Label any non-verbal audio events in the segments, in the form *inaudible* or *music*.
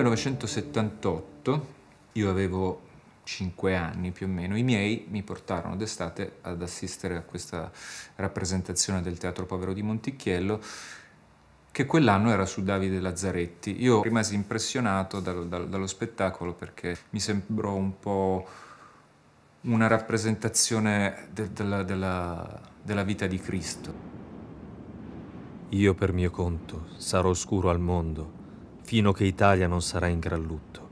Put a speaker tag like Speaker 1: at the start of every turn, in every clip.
Speaker 1: 1978, io avevo 5 anni più o meno, i miei mi portarono d'estate ad assistere a questa rappresentazione del Teatro Povero di Monticchiello che quell'anno era su Davide Lazzaretti. Io rimasi impressionato dal, dal, dallo spettacolo perché mi sembrò un po' una rappresentazione de, della, della, della vita di
Speaker 2: Cristo. Io per mio conto sarò oscuro al mondo fino che Italia non sarà in gran lutto.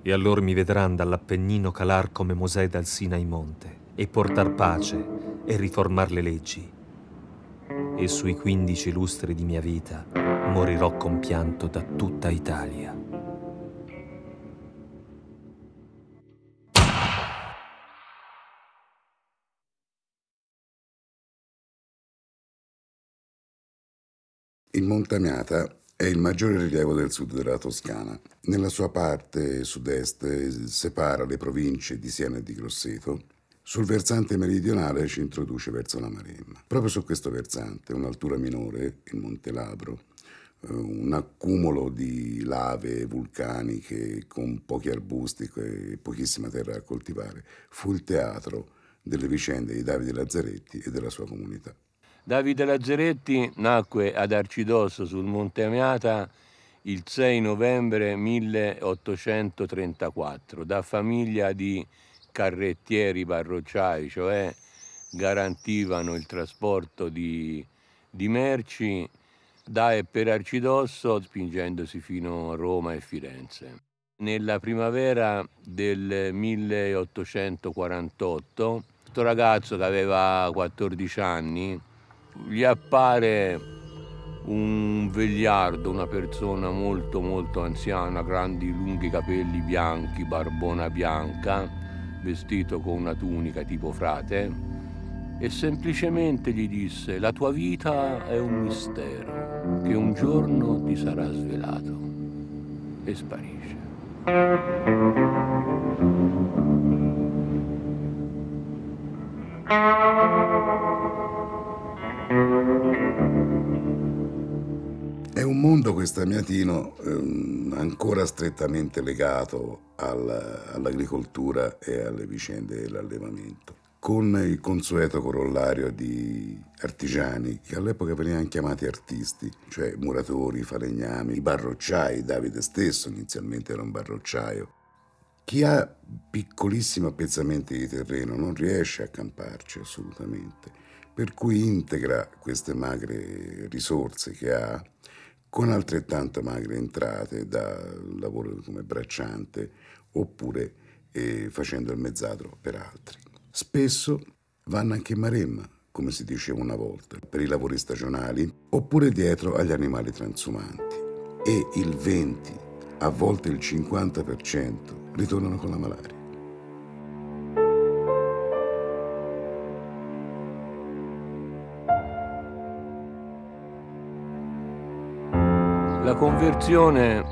Speaker 2: E allora mi vedranno dall'Appennino calar come Mosè dal Sinai monte e portar pace e riformar le leggi. E sui quindici lustri di mia vita morirò compianto da tutta Italia.
Speaker 3: In Montagnata è il maggiore rilievo del sud della Toscana. Nella sua parte sud-est separa le province di Siena e di Grosseto. Sul versante meridionale ci introduce verso la Maremma. Proprio su questo versante, un'altura minore, il Monte Labro, eh, un accumulo di lave vulcaniche con pochi arbusti e pochissima terra da coltivare, fu il teatro delle vicende di Davide Lazzaretti e della sua comunità.
Speaker 4: Davide Lazzaretti nacque ad Arcidosso sul Monte Amiata il 6 novembre 1834 da famiglia di carrettieri barrocciai, cioè garantivano il trasporto di, di merci da e per Arcidosso spingendosi fino a Roma e Firenze. Nella primavera del 1848, questo ragazzo che aveva 14 anni gli appare un vegliardo, una persona molto molto anziana, grandi lunghi capelli bianchi, barbona bianca, vestito con una tunica tipo frate, e semplicemente gli disse la tua vita è un mistero che un giorno ti sarà svelato e sparisce. Thank
Speaker 3: you. È un mondo questo amiatino ehm, ancora strettamente legato all'agricoltura e alle vicende dell'allevamento, con il consueto corollario di artigiani che all'epoca venivano chiamati artisti, cioè muratori, falegnami, barrocciai, Davide stesso inizialmente era un barrocciaio. Chi ha piccolissimi appezzamenti di terreno non riesce a camparci assolutamente per cui integra queste magre risorse che ha con altrettante magre entrate da lavoro come bracciante oppure eh, facendo il mezzadro per altri. Spesso vanno anche in maremma, come si diceva una volta, per i lavori stagionali oppure dietro agli animali transumanti e il 20, a volte il 50% ritornano con la malaria.
Speaker 4: conversione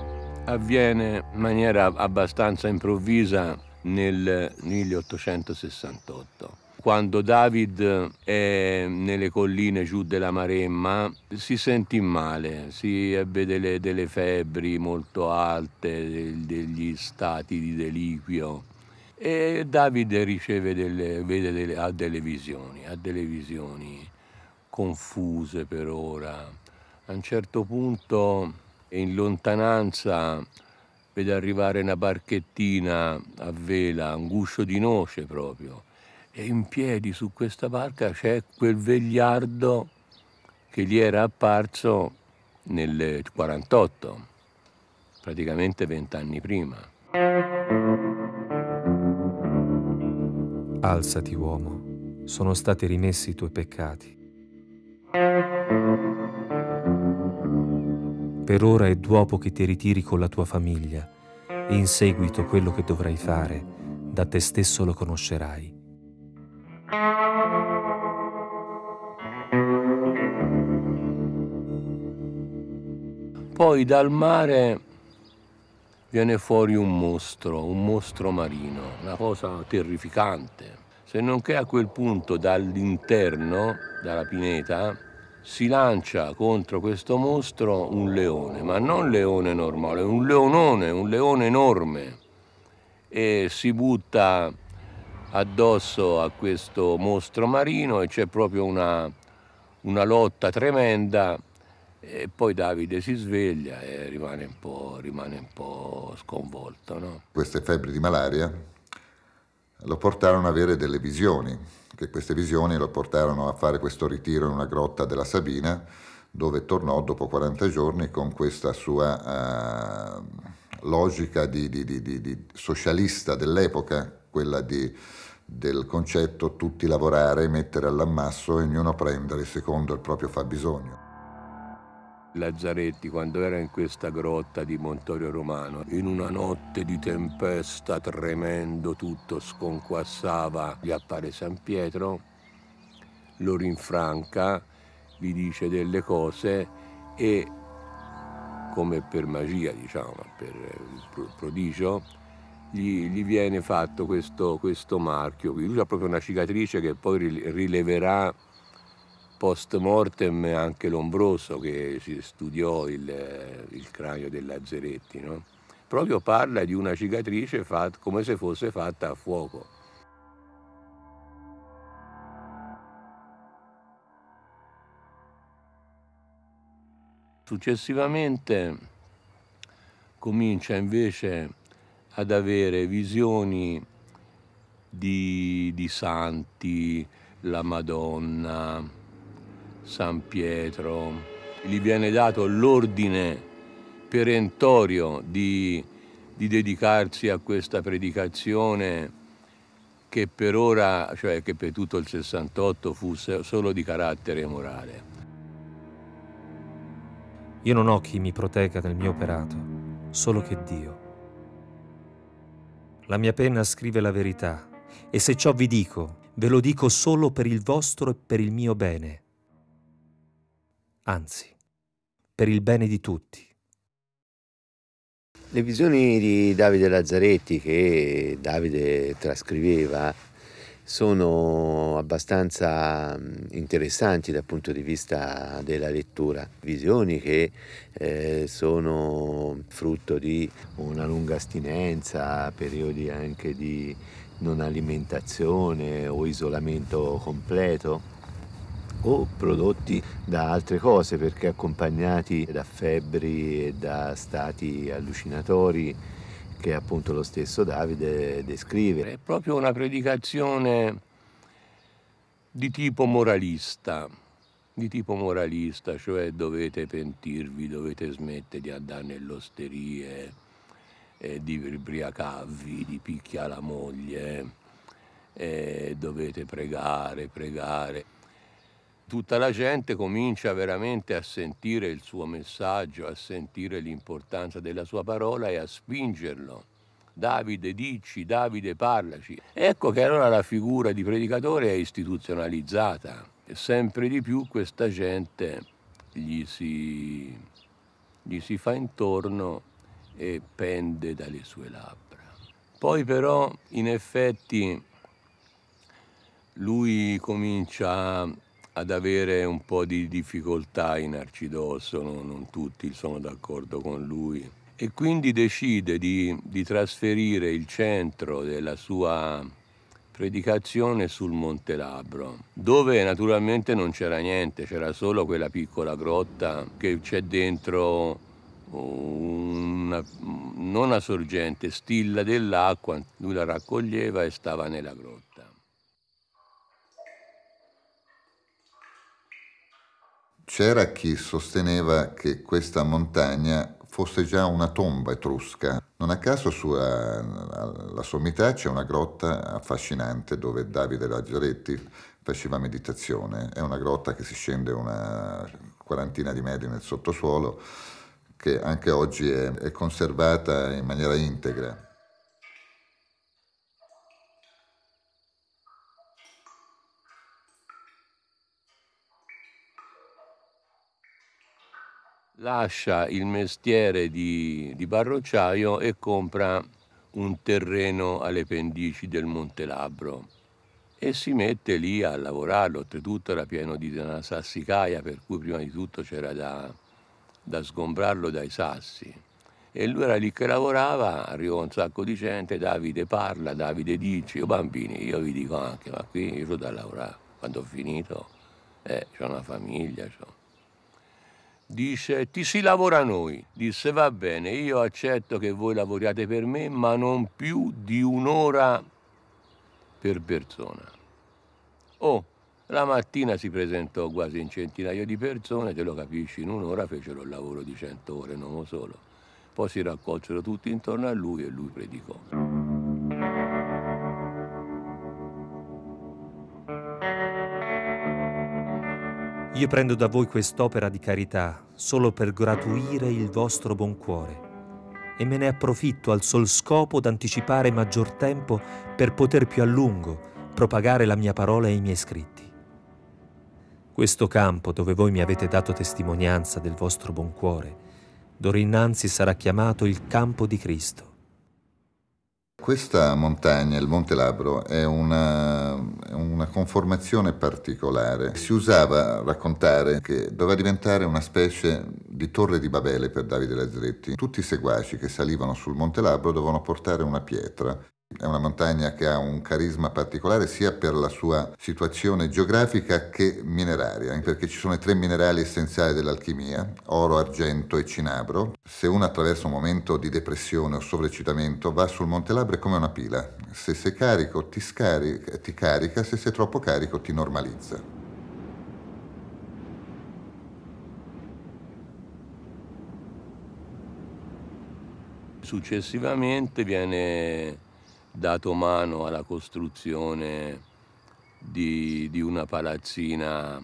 Speaker 4: avviene in maniera abbastanza improvvisa nel 1868. Quando David è nelle colline giù della Maremma si sentì male, si ebbe delle, delle febbri molto alte, degli stati di deliquio e David riceve delle, vede delle, ha delle visioni, ha delle visioni confuse per ora. A un certo punto e in lontananza vede arrivare una barchettina a vela, un guscio di noce proprio, e in piedi su questa barca c'è quel vegliardo che gli era apparso nel 48, praticamente vent'anni prima.
Speaker 2: Alzati uomo, sono stati rimessi i tuoi peccati per ora e dopo che ti ritiri con la tua famiglia, e in seguito quello che dovrai fare, da te stesso lo conoscerai.
Speaker 4: Poi dal mare viene fuori un mostro, un mostro marino, una cosa terrificante. Se non che a quel punto dall'interno, dalla pineta, si lancia contro questo mostro un leone, ma non un leone normale, un leonone, un leone enorme, e si butta addosso a questo mostro marino e c'è proprio una, una lotta tremenda e poi Davide si sveglia e rimane un po', rimane un po sconvolto. No?
Speaker 5: Queste febbri di malaria lo portarono ad avere delle visioni che queste visioni lo portarono a fare questo ritiro in una grotta della Sabina, dove tornò dopo 40 giorni con questa sua uh, logica di, di, di, di, socialista dell'epoca, quella del concetto tutti lavorare, mettere all'ammasso e ognuno prendere secondo il proprio fabbisogno. Lazzaretti quando era in questa
Speaker 4: grotta di Montorio Romano, in una notte di tempesta tremendo tutto sconquassava, gli appare San Pietro, lo rinfranca, gli dice delle cose e come per magia, diciamo, per prodigio, gli, gli viene fatto questo, questo marchio. Lui ha proprio una cicatrice che poi rileverà post mortem anche Lombroso che studiò il, il cranio del Lazzeretti, no? proprio parla di una cicatrice fatta, come se fosse fatta a fuoco. Successivamente comincia invece ad avere visioni di, di santi, la Madonna, San Pietro. Gli viene dato l'ordine perentorio di, di dedicarsi a questa predicazione che per ora, cioè che per tutto il 68 fu solo di carattere morale.
Speaker 2: Io non ho chi mi protegga nel mio operato, solo che Dio. La mia penna scrive la verità, e se ciò vi dico, ve lo dico solo per il vostro e per il mio bene, anzi, per il bene di tutti.
Speaker 6: Le visioni di Davide Lazzaretti che Davide trascriveva sono abbastanza mm, interessanti dal punto di vista della lettura, visioni che eh, sono frutto di una lunga astinenza, periodi anche di non alimentazione o isolamento completo o prodotti da altre cose perché accompagnati da febbri e da stati allucinatori che appunto lo stesso Davide descrive. È
Speaker 4: proprio una predicazione di tipo moralista, di tipo moralista, cioè dovete pentirvi, dovete smettere di andare nelle osterie, di ubriacarvi, di picchiare la moglie, eh, dovete pregare, pregare tutta la gente comincia veramente a sentire il suo messaggio, a sentire l'importanza della sua parola e a spingerlo. Davide dici, Davide parlaci. Ecco che allora la figura di predicatore è istituzionalizzata e sempre di più questa gente gli si, gli si fa intorno e pende dalle sue labbra. Poi però in effetti lui comincia ad avere un po' di difficoltà in Arcidosso, no? non tutti sono d'accordo con lui. E quindi decide di, di trasferire il centro della sua predicazione sul Monte Labro, dove naturalmente non c'era niente, c'era solo quella piccola grotta che c'è dentro una, non una sorgente, stilla dell'acqua, lui la raccoglieva e
Speaker 5: stava nella grotta. C'era chi sosteneva che questa montagna fosse già una tomba etrusca. Non a caso sulla alla sommità c'è una grotta affascinante dove Davide Lazzaretti faceva meditazione. È una grotta che si scende una quarantina di metri nel sottosuolo, che anche oggi è, è conservata in maniera integra.
Speaker 4: lascia il mestiere di, di barrocciaio e compra un terreno alle pendici del Monte Labbro e si mette lì a lavorare. Oltretutto era pieno di una sassicaia, per cui prima di tutto c'era da, da sgombrarlo dai sassi. E lui era lì che lavorava, arrivò un sacco di gente, Davide parla, Davide dice, io bambini, io vi dico anche, ma qui io sono da lavorare, quando ho finito, eh, ho una famiglia, ho Dice, ti si lavora noi. Disse, va bene, io accetto che voi lavoriate per me, ma non più di un'ora per persona. Oh, la mattina si presentò quasi un centinaio di persone, te lo capisci, in un'ora fecero il lavoro di cento ore, non solo. Poi si raccolsero tutti intorno a lui e lui predicò.
Speaker 2: Io prendo da voi quest'opera di carità solo per gratuire il vostro buon cuore e me ne approfitto al sol scopo d'anticipare maggior tempo per poter più a lungo propagare la mia parola e i miei scritti. Questo campo dove voi mi avete dato testimonianza del vostro buon cuore, d'ora innanzi sarà chiamato il campo di Cristo
Speaker 5: questa montagna, il Monte Labro, è una, una, conformazione particolare. Si usava raccontare che doveva diventare una specie di torre di Babele per Davide Lazzaretti. Tutti i seguaci che salivano sul Monte Labro dovevano portare una pietra è una montagna che ha un carisma particolare sia per la sua situazione geografica che mineraria, perché ci sono i tre minerali essenziali dell'alchimia, oro, argento e cinabro. Se uno attraversa un momento di depressione o sovrecitamento va sul Monte Labra come una pila. Se sei carico ti, scarica, ti carica, se sei troppo carico ti normalizza.
Speaker 4: Successivamente viene dato mano alla costruzione di, di una palazzina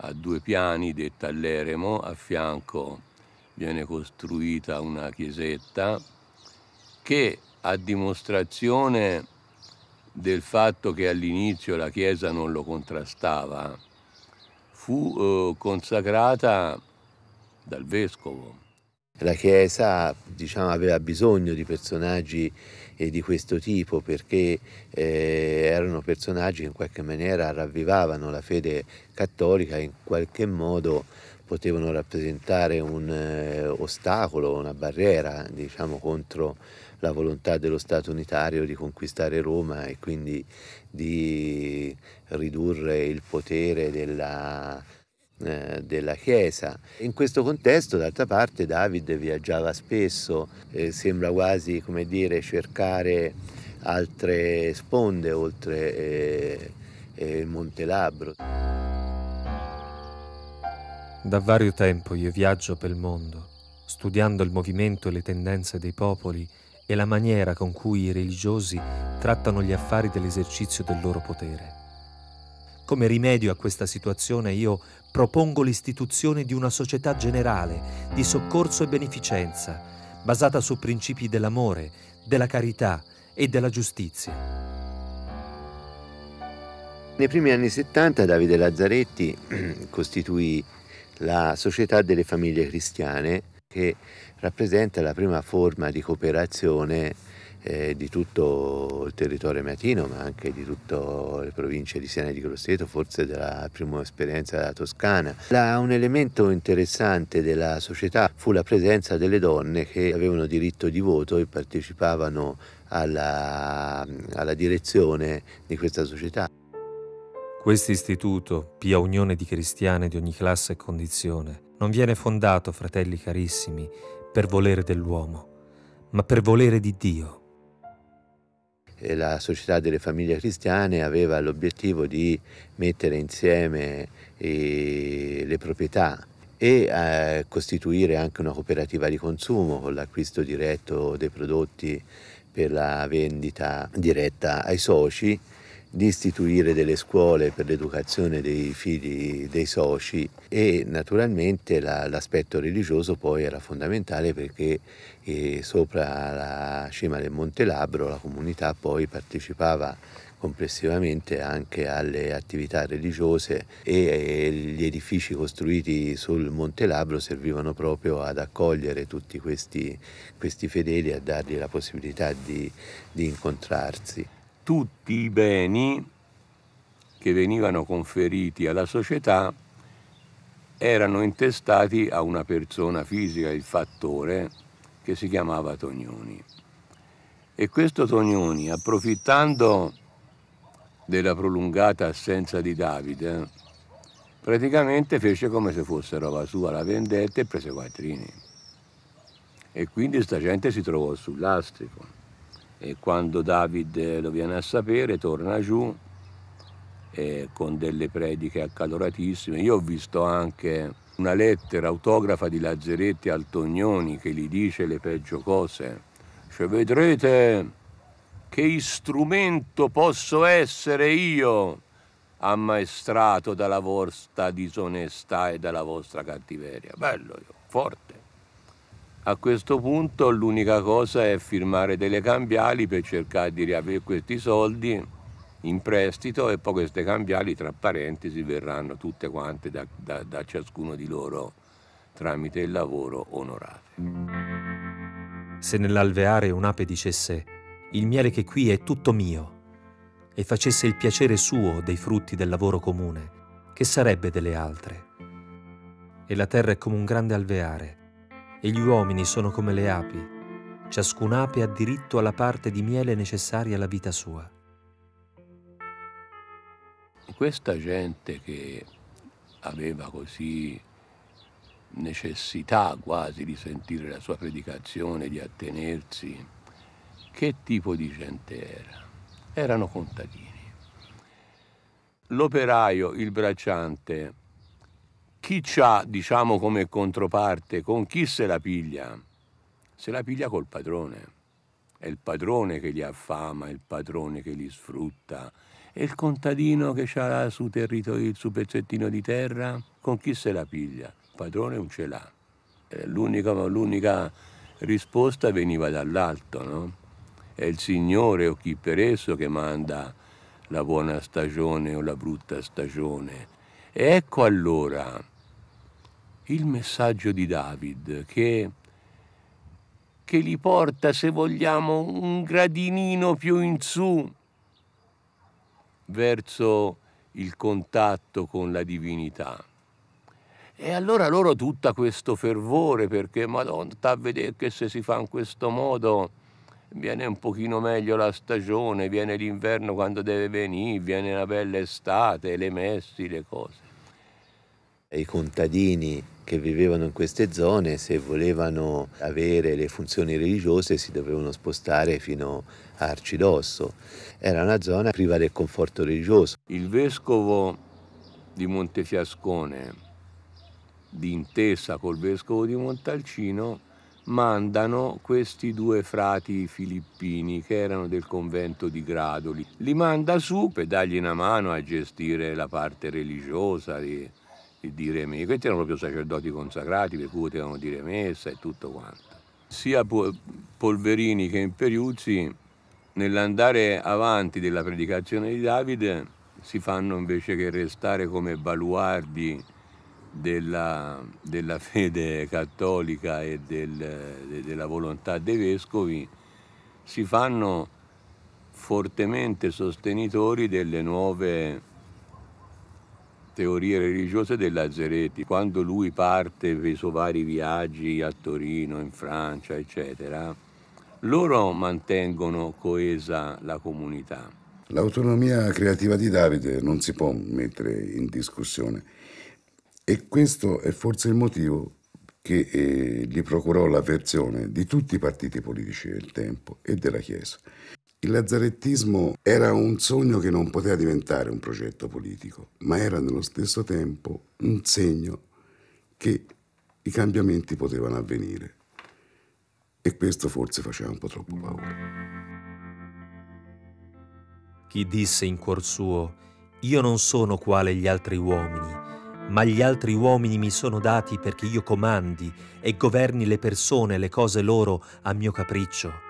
Speaker 4: a due piani detta all'Eremo, a fianco viene costruita una chiesetta che a dimostrazione del fatto che all'inizio la Chiesa non lo contrastava, fu eh, consacrata dal Vescovo.
Speaker 6: La Chiesa diciamo, aveva bisogno di personaggi di questo tipo perché eh, erano personaggi che in qualche maniera ravvivavano la fede cattolica e in qualche modo potevano rappresentare un eh, ostacolo, una barriera diciamo, contro la volontà dello Stato unitario di conquistare Roma e quindi di ridurre il potere della, eh, della Chiesa. In questo contesto, d'altra parte, David viaggiava spesso, eh, sembra quasi come dire, cercare altre sponde oltre eh, eh il Monte Labro.
Speaker 2: Da vario tempo io viaggio per il mondo, studiando il movimento e le tendenze dei popoli e la maniera con cui i religiosi trattano gli affari dell'esercizio del loro potere. Come rimedio a questa situazione io propongo l'istituzione di una società generale di soccorso e beneficenza, basata su principi dell'amore, della carità e della giustizia.
Speaker 6: Nei primi anni 70 Davide Lazzaretti *clears throat* costituì la Società delle Famiglie Cristiane che rappresenta la prima forma di cooperazione eh, di tutto il territorio metino, ma anche di tutte le province di Siena e di Grosseto, forse della prima esperienza della Toscana. La, un elemento interessante della società fu la presenza delle donne che avevano diritto di voto e partecipavano alla, alla direzione di questa società.
Speaker 2: Questo istituto, pia unione di cristiane di ogni classe e condizione, non viene fondato, fratelli carissimi, per volere dell'uomo, ma per volere di Dio
Speaker 6: la società delle famiglie cristiane aveva l'obiettivo di mettere insieme eh, le proprietà e eh, costituire anche una cooperativa di consumo con l'acquisto diretto dei prodotti per la vendita diretta ai soci di istituire delle scuole per l'educazione dei figli dei soci e naturalmente la, l'aspetto religioso poi era fondamentale perché eh, sopra la cima del Monte Labro la comunità poi partecipava complessivamente anche alle attività religiose e eh, gli edifici costruiti sul Monte Labro servivano proprio ad accogliere tutti questi, questi fedeli e a dargli la possibilità di, di incontrarsi
Speaker 4: tutti i beni che venivano conferiti alla società erano intestati a una persona fisica, il fattore, che si chiamava Tognoni. E questo Tognoni, approfittando della prolungata assenza di Davide, praticamente fece come se fosse roba sua, la vendetta e prese quattrini. E quindi sta gente si trovò sul lastrico. E quando David eh, lo viene a sapere torna giù eh, con delle prediche accaloratissime. Io ho visto anche una lettera autografa di Lazzeretti al Tognoni che gli dice le peggio cose. Cioè vedrete che strumento posso essere io ammaestrato dalla vostra disonestà e dalla vostra cattiveria. Bello io, forte. A questo punto l'unica cosa è firmare delle cambiali per cercare di riavere questi soldi in prestito e poi queste cambiali, tra parentesi, verranno tutte quante da, da, da ciascuno di loro tramite il lavoro onorate.
Speaker 2: Se nell'alveare un'ape dicesse il miele che qui è tutto mio e facesse il piacere suo dei frutti del lavoro comune, che sarebbe delle altre? E la terra è come un grande alveare, e gli uomini sono come le api. Ciascun'ape ha diritto alla parte di miele necessaria alla vita sua.
Speaker 4: Questa gente che aveva così necessità quasi di sentire la sua predicazione, di attenersi, che tipo di gente era? Erano contadini. L'operaio, il bracciante, chi c'ha, diciamo, come controparte, con chi se la piglia? Se la piglia col padrone. È il padrone che li affama, è il padrone che li sfrutta, E il contadino che ha il suo territorio, il suo pezzettino di terra, con chi se la piglia? Il padrone non ce l'ha. Eh, l'unica, l'unica risposta veniva dall'alto, no? È il Signore o chi per esso che manda la buona stagione o la brutta stagione. Ecco allora il messaggio di David che, che li porta, se vogliamo, un gradinino più in su verso il contatto con la divinità. E allora loro tutta questo fervore perché Madonna sta a vedere che se si fa in questo modo viene un pochino meglio la stagione, viene l'inverno quando deve venire, viene la bella estate, le messi, le cose.
Speaker 6: E I contadini che vivevano in queste zone, se volevano avere le funzioni religiose si dovevano spostare fino a Arcidosso. Era una zona priva del conforto religioso. Il vescovo di Montefiascone,
Speaker 4: d'intesa col vescovo di Montalcino, mandano questi due frati filippini che erano del convento di Gradoli. Li manda su per dargli una mano a gestire la parte religiosa. Di di me. Questi erano proprio sacerdoti consacrati, per cui potevano dire messa e tutto quanto. Sia Polverini che Imperiuzzi, nell'andare avanti della predicazione di Davide, si fanno invece che restare come baluardi della, della fede cattolica e del, della volontà dei vescovi, si fanno fortemente sostenitori delle nuove teorie religiose del Lazzaretti. Quando lui parte per i suoi vari viaggi a Torino, in Francia, eccetera, loro mantengono coesa la comunità.
Speaker 3: L'autonomia creativa di Davide non si può mettere in discussione e questo è forse il motivo che eh, gli procurò l'avversione di tutti i partiti politici del tempo e della Chiesa. Il lazzarettismo era un sogno che non poteva diventare un progetto politico, ma era nello stesso tempo un segno che i cambiamenti potevano avvenire. E questo forse faceva un po' troppo paura. Chi
Speaker 2: disse in cuor suo, io non sono quale gli altri uomini, ma gli altri uomini mi sono dati perché io comandi e governi le persone e le cose loro a mio capriccio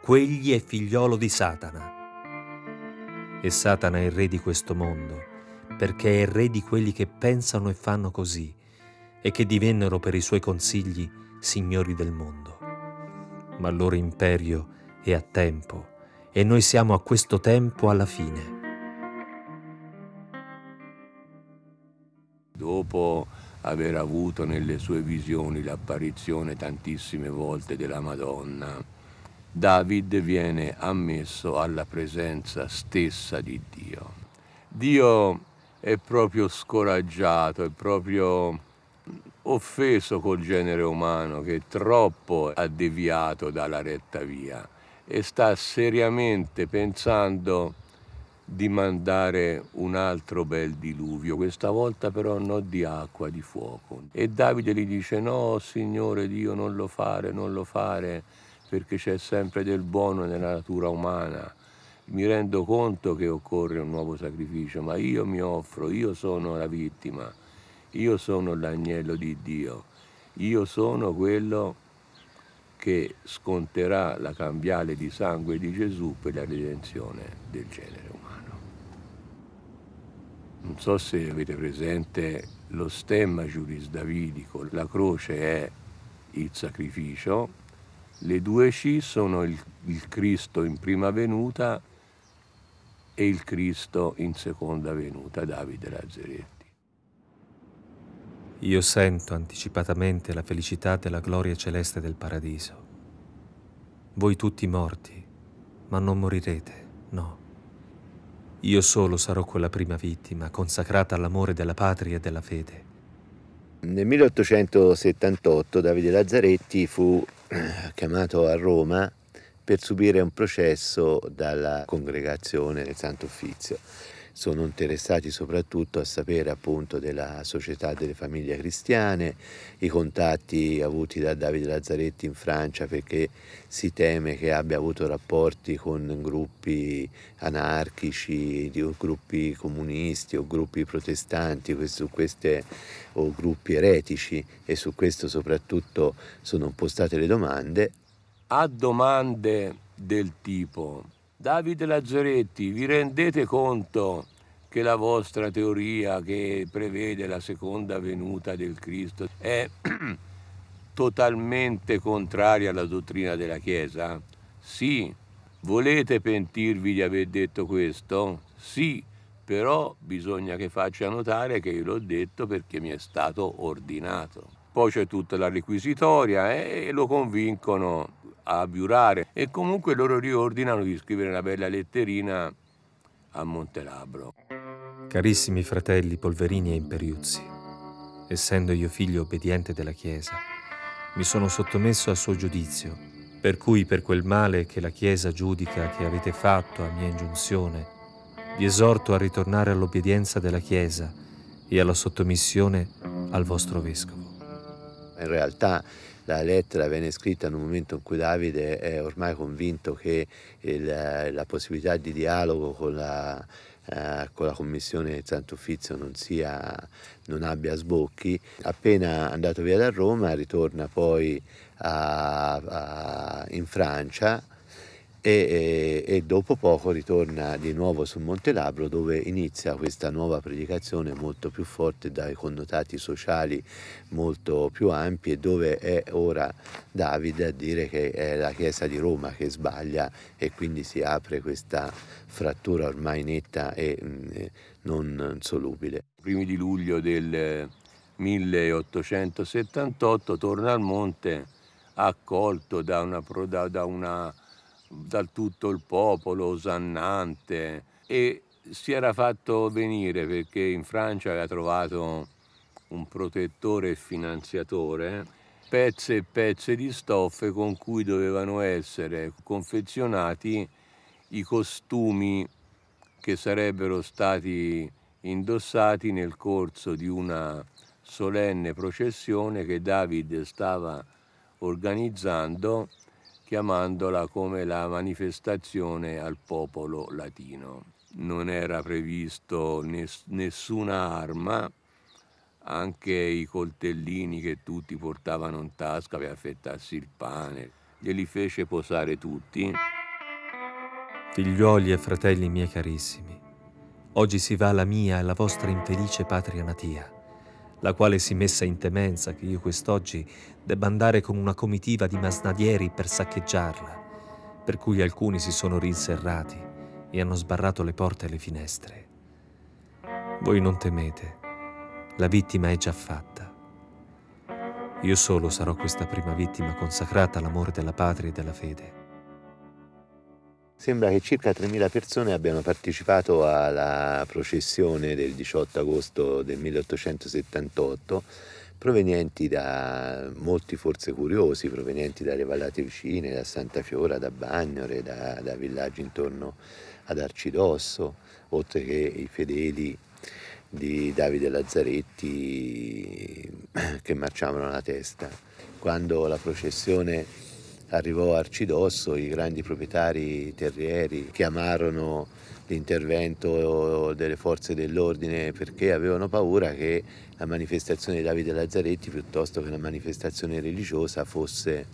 Speaker 2: quegli è figliolo di Satana. E Satana è il re di questo mondo, perché è il re di quelli che pensano e fanno così, e che divennero per i suoi consigli signori del mondo. Ma il loro imperio è a tempo, e noi siamo a questo tempo alla fine.
Speaker 4: Dopo aver avuto nelle sue visioni l'apparizione tantissime volte della Madonna, David viene ammesso alla presenza stessa di Dio. Dio è proprio scoraggiato, è proprio offeso col genere umano che troppo ha deviato dalla retta via e sta seriamente pensando di mandare un altro bel diluvio, questa volta però non di acqua, di fuoco. E Davide gli dice no, Signore Dio, non lo fare, non lo fare perché c'è sempre del buono nella natura umana. Mi rendo conto che occorre un nuovo sacrificio, ma io mi offro, io sono la vittima, io sono l'agnello di Dio, io sono quello che sconterà la cambiale di sangue di Gesù per la redenzione del genere umano. Non so se avete presente lo stemma giuris davidico, la croce è il sacrificio, le due C sono il, il Cristo in prima venuta e il Cristo in seconda venuta, Davide Lazzaretti.
Speaker 2: Io sento anticipatamente la felicità della gloria celeste del paradiso. Voi tutti morti, ma non morirete, no. Io solo sarò quella prima vittima consacrata all'amore della patria e della fede.
Speaker 6: Nel 1878 Davide Lazzaretti fu eh, chiamato a Roma per subire un processo dalla congregazione del Santo Uffizio sono interessati soprattutto a sapere appunto della società delle famiglie cristiane, i contatti avuti da Davide Lazzaretti in Francia perché si teme che abbia avuto rapporti con gruppi anarchici, gruppi comunisti o gruppi protestanti queste, o gruppi eretici e su questo soprattutto sono impostate le domande.
Speaker 4: A domande del tipo Davide Lazzaretti, vi rendete conto che la vostra teoria che prevede la seconda venuta del Cristo è *clears throat* totalmente contraria alla dottrina della Chiesa? Sì, volete pentirvi di aver detto questo? Sì, però bisogna che faccia notare che io l'ho detto perché mi è stato ordinato. Poi c'è tutta la requisitoria eh, e lo convincono a abiurare e comunque loro riordinano di scrivere una bella letterina a Montelabro.
Speaker 2: Carissimi fratelli Polverini e Imperiuzzi, essendo io figlio obbediente della Chiesa, mi sono sottomesso al suo giudizio, per cui per quel male che la Chiesa giudica che avete fatto a mia ingiunzione, vi esorto a ritornare all'obbedienza della Chiesa e alla sottomissione al vostro Vescovo.
Speaker 6: In realtà la lettera venne scritta in un momento in cui Davide è ormai convinto che il, la possibilità di dialogo con la Chiesa eh, con la commissione Sant'Uffizio non, sia, non abbia sbocchi. Appena andato via da Roma ritorna poi a, a, in Francia e, e, dopo poco ritorna di nuovo sul Monte Labro dove inizia questa nuova predicazione molto più forte dai connotati sociali molto più ampi e dove è ora Davide a dire che è la Chiesa di Roma che sbaglia e quindi si apre questa frattura ormai netta e mh, mm, non solubile. Primi di luglio del
Speaker 4: 1878 torna al monte accolto da una, da una dal tutto il popolo osannante e si era fatto venire perché in Francia aveva trovato un protettore e finanziatore pezze e pezze di stoffe con cui dovevano essere confezionati i costumi che sarebbero stati indossati nel corso di una solenne processione che David stava organizzando chiamandola come la manifestazione al popolo latino. Non era previsto ness nessuna arma, anche i coltellini che tutti portavano in tasca per affettarsi il pane, glieli fece posare tutti.
Speaker 2: Figliuoli e fratelli miei carissimi, oggi si va alla mia e alla vostra infelice patria natia la quale si messa in temenza che io quest'oggi debba andare con una comitiva di masnadieri per saccheggiarla, per cui alcuni si sono rinserrati e hanno sbarrato le porte e le finestre. Voi non temete, la vittima è già fatta. Io solo sarò questa prima vittima consacrata all'amore della patria e della fede.
Speaker 6: Sembra che circa 3.000 persone abbiano partecipato alla processione del 18 agosto del 1878, provenienti da molti forse curiosi, provenienti dalle vallate vicine, da Santa Fiora, da Bagnore, da, da villaggi intorno ad Arcidosso, oltre che i fedeli di Davide Lazzaretti che marciavano alla testa. Quando la processione Arrivò Arcidosso, i grandi proprietari terrieri chiamarono l'intervento delle forze dell'ordine perché avevano paura che la manifestazione di Davide Lazzaretti piuttosto che una manifestazione religiosa fosse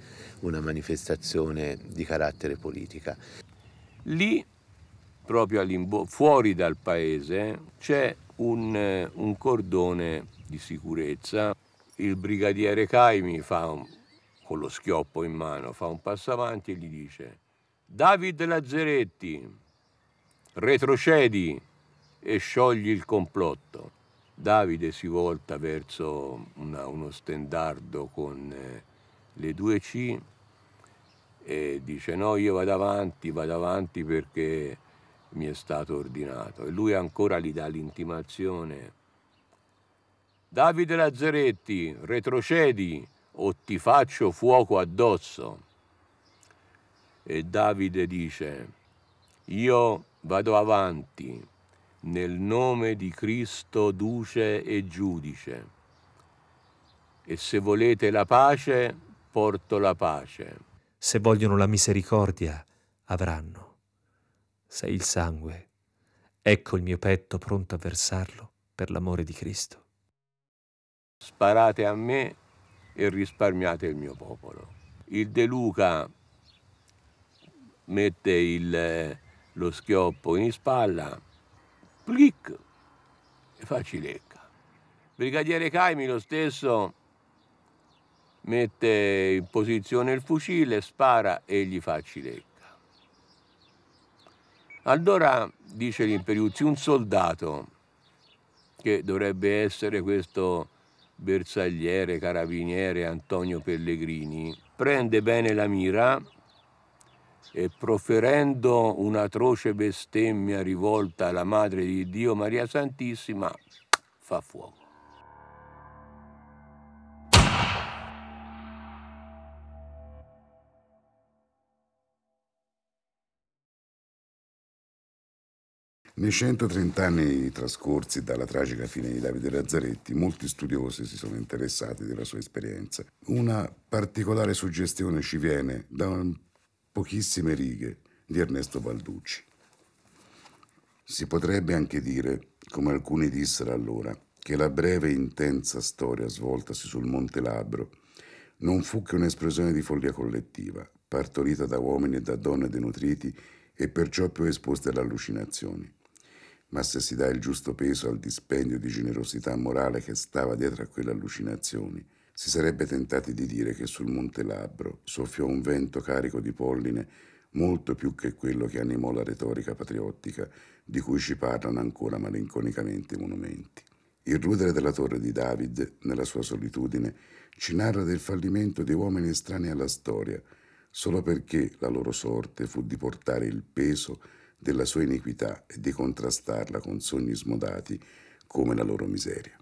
Speaker 6: una manifestazione di carattere politica. Lì, proprio fuori
Speaker 4: dal paese, c'è un, un cordone di sicurezza. Il brigadiere Caimi fa con lo schioppo in mano, fa un passo avanti e gli dice David Lazzeretti, retrocedi e sciogli il complotto. Davide si volta verso una, uno stendardo con eh, le due C e dice no, io vado avanti, vado avanti perché mi è stato ordinato. E lui ancora gli dà l'intimazione. Davide Lazzaretti, retrocedi o ti faccio fuoco addosso. E Davide dice, io vado avanti nel nome di Cristo duce e giudice. E se volete la pace, porto la pace.
Speaker 2: Se vogliono la misericordia, avranno. Sei il sangue. Ecco il mio petto pronto a versarlo per l'amore di Cristo.
Speaker 4: Sparate a me e risparmiate il mio popolo. Il De Luca mette il, eh, lo schioppo in spalla, clic, e fa cilecca. Brigadiere Caimi lo stesso mette in posizione il fucile, spara e gli fa cilecca. Allora dice l'Imperiuzzi, un soldato, che dovrebbe essere questo bersagliere, carabiniere Antonio Pellegrini, prende bene la mira e proferendo un'atroce bestemmia rivolta alla Madre di Dio Maria Santissima, fa fuoco.
Speaker 3: Nei 130 anni trascorsi dalla tragica fine di Davide Lazzaretti, molti studiosi si sono interessati della sua esperienza. Una particolare suggestione ci viene da pochissime righe di Ernesto Balducci. Si potrebbe anche dire, come alcuni dissero allora, che la breve e intensa storia svoltasi sul Monte Labro non fu che un'esplosione di follia collettiva, partorita da uomini e da donne denutriti e perciò più esposte alle allucinazioni ma se si dà il giusto peso al dispendio di generosità morale che stava dietro a quelle allucinazioni, si sarebbe tentati di dire che sul Monte Labbro soffiò un vento carico di polline molto più che quello che animò la retorica patriottica di cui ci parlano ancora malinconicamente i monumenti. Il rudere della torre di David, nella sua solitudine, ci narra del fallimento di uomini estranei alla storia, solo perché la loro sorte fu di portare il peso della sua iniquità e di contrastarla con sogni smodati come la loro miseria.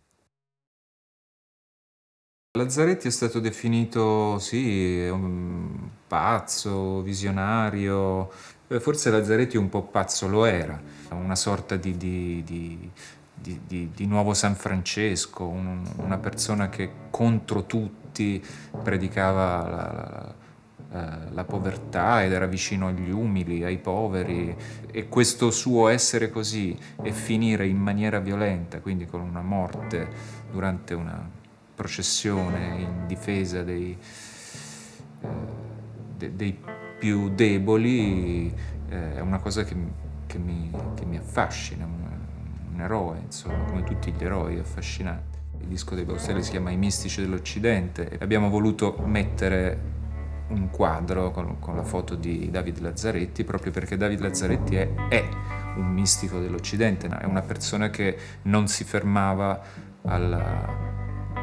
Speaker 1: Lazzaretti è stato definito, sì, un pazzo, visionario. Eh, forse Lazzaretti un po' pazzo lo era, una sorta di, di, di di, di, di, nuovo San Francesco, un, una persona che contro tutti predicava la, la, eh, la povertà ed era vicino agli umili, ai poveri e questo suo essere così e finire in maniera violenta, quindi con una morte durante una processione in difesa dei, eh, de, dei più deboli eh, è una cosa che, che, mi, che mi, affascina, un, un, eroe, insomma, come tutti gli eroi, affascinanti. Il disco dei Baustelli si chiama I mistici dell'Occidente e abbiamo voluto mettere un quadro con, con, la foto di David Lazzaretti, proprio perché David Lazzaretti è, è un mistico dell'Occidente, è una persona che non si fermava alla,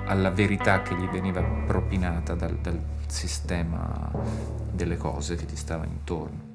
Speaker 1: alla verità che gli veniva propinata dal, dal sistema delle cose che gli stava intorno.